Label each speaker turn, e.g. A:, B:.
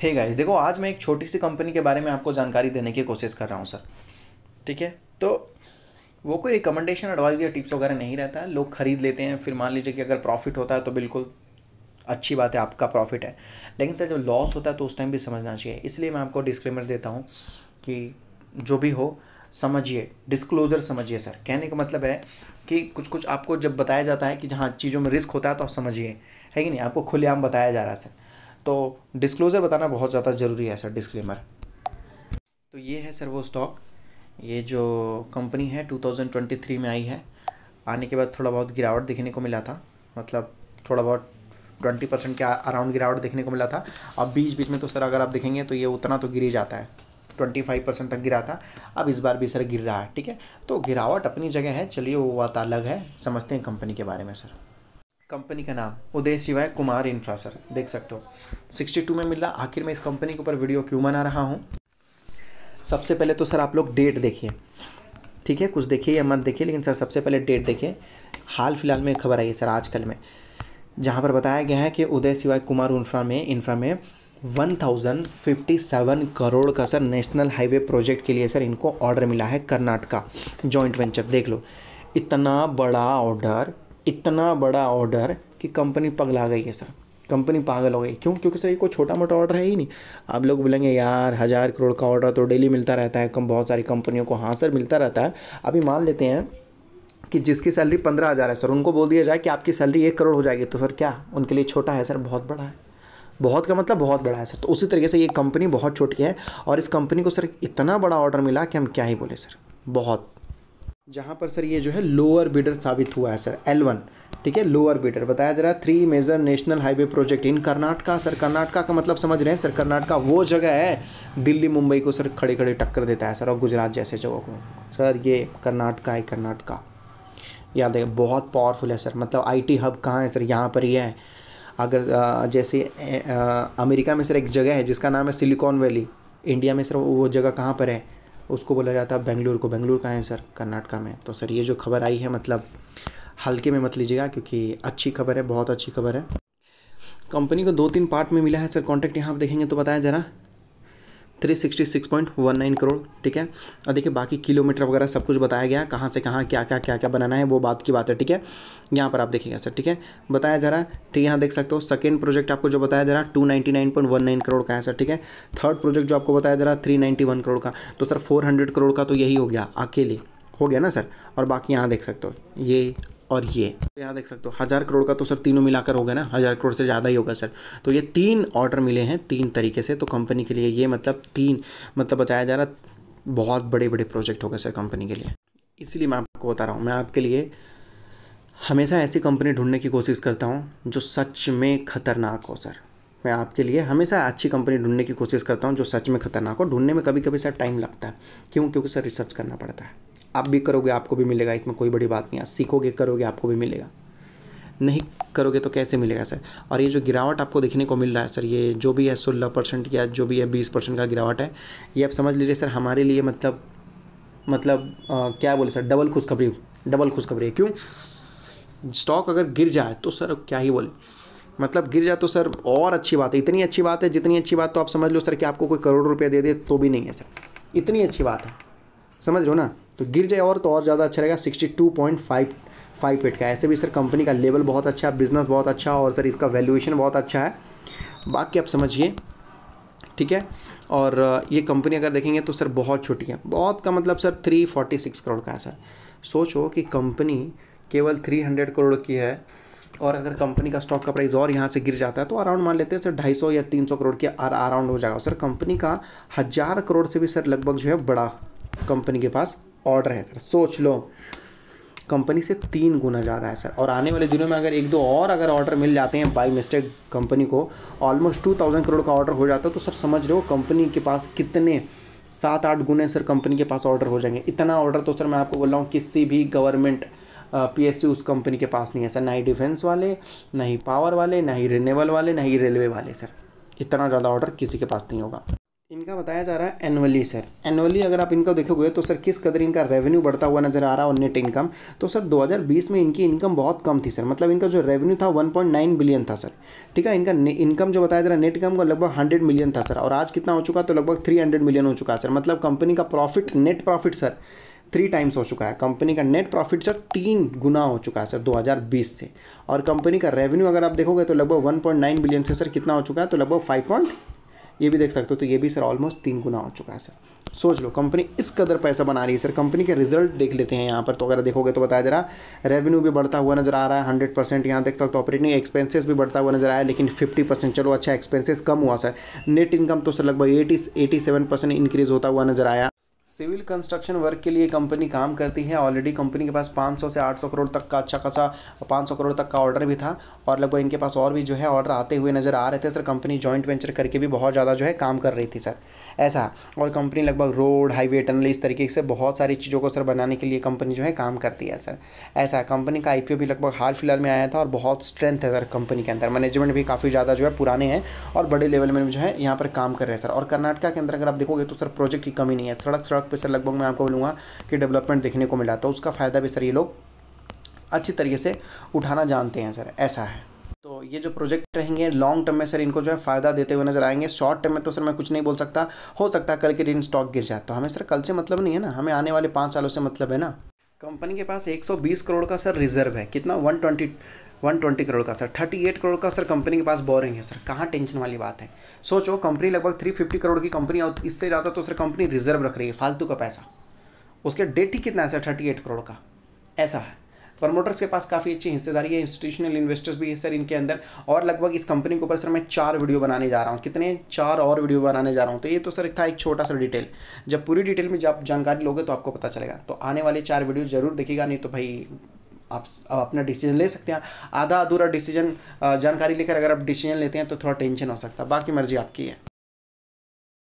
A: hey guys देखो आज मैं एक छोटी सी कंपनी के बारे में आपको जानकारी देने की कोशिश कर रहा हूँ सर ठीक है तो वो कोई रिकमेंडेशन एडवाइस या टिप्स वगैरह नहीं रहता है लोग ख़रीद लेते हैं फिर मान लीजिए कि अगर प्रॉफिट होता है तो बिल्कुल अच्छी बात है आपका प्रॉफिट है लेकिन सर जब लॉस होता है तो उस टाइम भी समझना चाहिए इसलिए मैं आपको डिस्क्लेमर देता हूँ कि जो भी हो समझिए डिस्क्लोज़र समझिए सर कहने का मतलब है कि कुछ कुछ आपको जब बताया जाता है कि जहाँ चीज़ों में रिस्क होता है तो आप समझिए है कि नहीं आपको खुलेआम बताया जा रहा है सर तो डिस्क्लोज़र बताना बहुत ज़्यादा ज़रूरी है सर डिस्क्लेमर तो ये है सर वो स्टॉक ये जो कंपनी है 2023 में आई है आने के बाद थोड़ा बहुत गिरावट देखने को मिला था मतलब थोड़ा बहुत ट्वेंटी परसेंट के अराउंड गिरावट देखने को मिला था अब बीच बीच में तो सर अगर आप देखेंगे तो ये उतना तो गिर ही जाता है ट्वेंटी फाइव परसेंट तक गिरा था अब इस बार भी सर गिर रहा है ठीक है तो गिरावट अपनी जगह है चलिए वो बात अलग है समझते हैं कंपनी के बारे में सर कंपनी का नाम उदय शिवाय कुमार इंफ्रासर देख सकते हो 62 में मिला आखिर मैं इस कंपनी के ऊपर वीडियो क्यों बना रहा हूँ सबसे पहले तो सर आप लोग डेट देखिए ठीक है कुछ देखिए या मत देखिए लेकिन सर सबसे पहले डेट देखिए हाल फिलहाल में खबर आई है सर आजकल में जहाँ पर बताया गया है कि उदय शिवाय कुमार उन्फ्रा में इंफ्रा में सेवन करोड़ का सर नेशनल हाईवे प्रोजेक्ट के लिए सर इनको ऑर्डर मिला है कर्नाटका जॉइंट वेंचर देख लो इतना बड़ा ऑर्डर इतना बड़ा ऑर्डर कि कंपनी पगला गई है सर कंपनी पागल हो गई क्यों क्योंकि सर ये कोई छोटा मोटा ऑर्डर है ही नहीं आप लोग बोलेंगे यार हज़ार करोड़ का ऑर्डर तो डेली मिलता रहता है कम बहुत सारी कंपनियों को हाँ सर मिलता रहता है अभी मान लेते हैं कि जिसकी सैलरी पंद्रह हज़ार है सर उनको बोल दिया जाए कि आपकी सैलरी एक करोड़ हो जाएगी तो सर क्या उनके लिए छोटा है सर बहुत बड़ा है बहुत का मतलब बहुत बड़ा है सर तो उसी तरीके से ये कंपनी बहुत छोटी है और इस कंपनी को सर इतना बड़ा ऑर्डर मिला कि हम क्या ही बोले सर बहुत जहाँ पर सर ये जो है लोअर बीडर साबित हुआ है सर एल वन ठीक है लोअर बीडर बताया जा रहा है three major national highway project in Karnataka sir Karnataka का मतलब समझ रहे हैं सर कर्नाटका वो जगह है दिल्ली मुंबई को सर खड़े खड़े टक्कर देता है सर और गुजरात जैसे जगहों को सर ये कर्नाटका है कर्नाटका याद है बहुत पावरफुल है सर मतलब आईटी हब कहाँ है सर यहाँ पर ही है अगर जैसे अमेरिका में सर एक जगह है जिसका नाम है सिलिकॉन वैली इंडिया में सर वो जगह कहाँ पर है उसको बोला जाता है बेंगलुरु को बेंगलुरु कहाँ है सर कर्नाटका में तो सर ये जो खबर आई है मतलब हल्के में मत लीजिएगा क्योंकि अच्छी खबर है बहुत अच्छी खबर है कंपनी को दो तीन पार्ट में मिला है सर कॉन्ट्रैक्ट यहाँ पर देखेंगे तो बताएं ज़रा three sixty six point one nine crore ठीक है और देखिए बाकी किलोमीटर वगैरह सब कुछ बताया गया कहाँ से कहाँ क्या क्या क्या क्या बनाना है वो बात की बात है ठीक है यहाँ पर आप देखिएगा सर ठीक है बताया जा रहा है ठीक तो है यहाँ देख सकते हो सेकेंड प्रोजेक्ट आपको जो बताया जा रहा है two ninety nine point one nine crore का है सर ठीक है थर्ड प्रोजेक्ट जो आपको बताया जा रहा है थ्री नाइन्टी वन करोड़ का तो सर फोर हंड्रेड करोड़ का तो यही हो गया अकेले हो गया ना सर और बाकी यहाँ देख सकते हो ये और ये तो यहाँ देख सकते हो हज़ार करोड़ का तो सर तीनों मिलाकर होगा ना हज़ार करोड़ से ज़्यादा ही होगा सर तो ये तीन ऑर्डर मिले हैं तीन तरीके से तो कंपनी के लिए ये मतलब तीन मतलब बताया जा रहा बहुत बड़े बड़े प्रोजेक्ट हो गए सर कंपनी के लिए इसलिए मैं आपको बता रहा हूँ मैं आपके लिए हमेशा ऐसी कंपनी ढूंढने की कोशिश करता हूँ जो सच में ख़तरनाक हो सर मैं आपके लिए हमेशा अच्छी कंपनी ढूंढने की कोशिश करता हूँ जो सच में ख़तरनाक हो ढूंढने में कभी कभी सर टाइम लगता है क्यों क्योंकि सर रिसर्च करना पड़ता है आप भी करोगे आपको भी मिलेगा इसमें कोई बड़ी बात नहीं है सीखोगे करोगे आपको भी मिलेगा नहीं करोगे तो कैसे मिलेगा सर और ये जो गिरावट आपको देखने को मिल रहा है सर ये जो भी है सोलह परसेंट या जो भी है बीस परसेंट का गिरावट है ये आप समझ लीजिए सर हमारे लिए मतलब मतलब आ, क्या बोले सर डबल खुशखबरी डबल खुशखबरी है क्यों स्टॉक अगर गिर जाए तो सर क्या ही बोले मतलब गिर जाए तो सर और अच्छी बात है इतनी अच्छी बात है जितनी अच्छी बात तो आप समझ लो सर कि आपको कोई करोड़ रुपया दे दे तो भी नहीं है सर इतनी अच्छी बात है समझ लो ना तो गिर जाए और तो और ज़्यादा अच्छा रहेगा sixty two point five five eight का ऐसे भी सर कंपनी का लेवल बहुत अच्छा है बिज़नेस बहुत अच्छा और सर इसका वैल्यूएशन बहुत अच्छा है बाकी आप समझिए ठीक है और ये कंपनी अगर देखेंगे तो सर बहुत छोटी है बहुत का मतलब sir three forty six crore का है सर सोचो कि कंपनी केवल थ्री हंड्रेड करोड़ की है और अगर कंपनी का स्टॉक का प्राइस और यहाँ से गिर जाता है तो अराउंड मान लेते हैं सर ढाई सौ या तीन सौ करोड़ के अराउंड हो जाएगा सर कंपनी का हज़ार करोड़ से भी सर लगभग जो है बड़ा कंपनी के पास ऑर्डर है सर सोच लो कंपनी से तीन गुना ज़्यादा है सर और आने वाले दिनों में अगर एक दो और अगर ऑर्डर मिल जाते हैं बाई मिस्टेक कंपनी को ऑलमोस्ट टू थाउजेंड करोड़ का ऑर्डर हो जाता है तो सर समझ रहे हो कंपनी के पास कितने सात आठ गुने सर कंपनी के पास ऑर्डर हो जाएंगे इतना ऑर्डर तो सर मैं आपको बोल रहा हूँ किसी भी गवर्नमेंट सी उस कंपनी के पास नहीं है सर ना ही डिफेंस वाले ना ही पावर वाले ना ही रिनेवल वाले ना ही रेलवे वाले सर इतना ज़्यादा ऑर्डर किसी के पास नहीं होगा इनका बताया जा रहा है एनुअली सर एनुअली अगर आप इनका देखोगे तो सर किस कदर इनका रेवेन्यू बढ़ता हुआ नजर आ रहा है और नेट इनकम तो सर 2020 में इनकी इनकम बहुत कम थी सर मतलब इनका जो रेवेन्यू था 1.9 बिलियन था सर ठीक है इनका इनकम जो बताया जा रहा है नेट इनकम का लगभग हंड्रेड मिलियन था सर और आज कितना हो चुका तो लगभग थ्री मिलियन हो चुका है सर मतलब कंपनी का profit net profit sir three times हो चुका है कंपनी का नेट प्रॉफिट सर तीन गुना हो चुका है सर 2020 से और कंपनी का रेवेन्यू अगर आप देखोगे तो लगभग 1.9 बिलियन से सर कितना हो चुका है तो लगभग ये भी देख सकते हो तो ये भी सर ऑलमोस्ट तीन गुना हो चुका है सर सोच लो कंपनी इस कदर पैसा बना रही है सर कंपनी के रिजल्ट देख लेते हैं यहाँ पर तो अगर देखोगे तो बताया जरा रेवेन्यू भी बढ़ता हुआ नजर आ रहा है हंड्रेड परसेंट यहाँ देख सकते हो ऑपरेटिंग एक्सपेंसेस भी बढ़ता हुआ नजर आया लेकिन फिफ्टी परसेंट चलो अच्छा एक्सपेंसेस कम हुआ सर नेट इनकम तो सर लगभग eighty eighty seven percent increase होता हुआ नजर आया सिविल कंस्ट्रक्शन वर्क के लिए कंपनी काम करती है ऑलरेडी कंपनी के पास 500 से 800 करोड़ तक का अच्छा खासा 500 करोड़ तक का ऑर्डर भी था और लगभग इनके पास और भी जो है ऑर्डर आते हुए नज़र आ रहे थे सर कंपनी जॉइंट वेंचर करके भी बहुत ज़्यादा जो है काम कर रही थी सर ऐसा और कंपनी लगभग रोड हाईवे टनल इस तरीके से बहुत सारी चीज़ों को सर बनाने के लिए कंपनी जो है काम करती है सर ऐसा कंपनी का आई भी लगभग हाल फिलहाल में आया था और बहुत स्ट्रेंथ है सर कंपनी के अंदर मैनेजमेंट भी काफ़ी ज़्यादा जो है पुराने हैं और बड़े लेवल में जो है यहाँ पर काम कर रहे हैं सर और कर्नाटका के अंदर अगर आप देखोगे तो सर प्रोजेक्ट की कमी नहीं है सड़क सड़क पे सर लगभग मैं आपको बोलूँगा कि डेवलपमेंट देखने को मिला तो उसका फ़ायदा भी सर ये लोग अच्छी तरीके से उठाना जानते हैं सर ऐसा है तो ये जो प्रोजेक्ट रहेंगे लॉन्ग टर्म में सर इनको जो है फ़ायदा देते हुए नजर आएंगे शॉर्ट टर्म में तो सर मैं कुछ नहीं बोल सकता हो सकता है कल के दिन स्टॉक गिर जाए तो हमें सर कल से मतलब नहीं है ना हमें आने वाले पाँच सालों से मतलब है ना कंपनी के पास 120 करोड़ का सर रिजर्व है कितना 120 120 करोड़ का सर 38 करोड़ का सर कंपनी के पास बोरिंग है सर कहाँ टेंशन वाली बात है सोचो कंपनी लगभग 350 करोड़ की कंपनी और इससे ज़्यादा तो सर कंपनी रिजर्व रख रही है फालतू का पैसा उसके डेट ही कितना है सर थर्टी करोड़ का ऐसा है प्रमोटर्स के पास काफ़ी अच्छी हिस्सेदारी है इंस्टीट्यूशनल इन्वेस्टर्स भी है सर इनके अंदर और लगभग इस कंपनी के ऊपर सर मैं चार वीडियो बनाने जा रहा हूँ कितने चार और वीडियो बनाने जा रहा हूँ तो ये तो सर था एक छोटा सा डिटेल जब पूरी डिटेल में जब जानकारी लोगे तो आपको पता चलेगा तो आने वाले चार वीडियो जरूर देखिएगा नहीं तो भाई आप अब अपना डिसीजन ले सकते हैं आधा अधूरा डिसीजन जानकारी लेकर अगर आप डिसीजन लेते हैं तो थोड़ा टेंशन हो सकता है बाकी मर्जी आपकी है